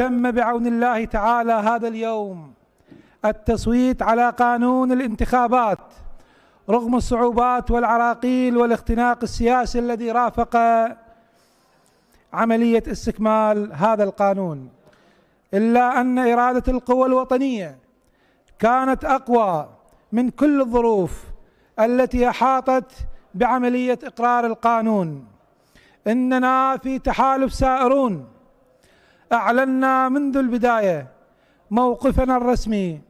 تم بعون الله تعالى هذا اليوم التصويت على قانون الانتخابات رغم الصعوبات والعراقيل والاختناق السياسي الذي رافق عملية استكمال هذا القانون إلا أن إرادة القوى الوطنية كانت أقوى من كل الظروف التي أحاطت بعملية إقرار القانون إننا في تحالف سائرون أعلنا منذ البداية موقفنا الرسمي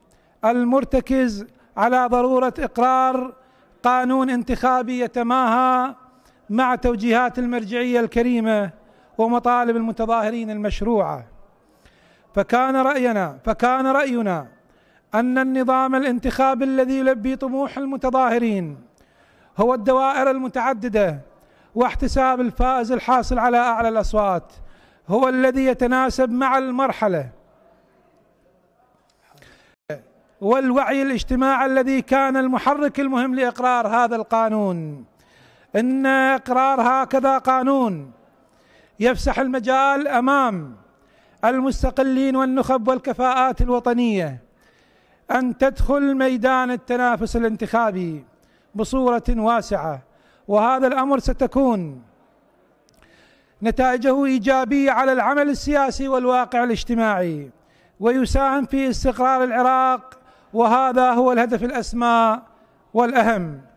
المرتكز على ضرورة إقرار قانون انتخابي يتماهى مع توجيهات المرجعية الكريمة ومطالب المتظاهرين المشروعة فكان رأينا فكان رأينا أن النظام الانتخابي الذي يلبي طموح المتظاهرين هو الدوائر المتعددة واحتساب الفائز الحاصل على أعلى الأصوات هو الذي يتناسب مع المرحله والوعي الاجتماعي الذي كان المحرك المهم لاقرار هذا القانون ان اقرار هكذا قانون يفسح المجال امام المستقلين والنخب والكفاءات الوطنيه ان تدخل ميدان التنافس الانتخابي بصوره واسعه وهذا الامر ستكون نتائجه إيجابية على العمل السياسي والواقع الاجتماعي ويساهم في استقرار العراق وهذا هو الهدف الأسمى والأهم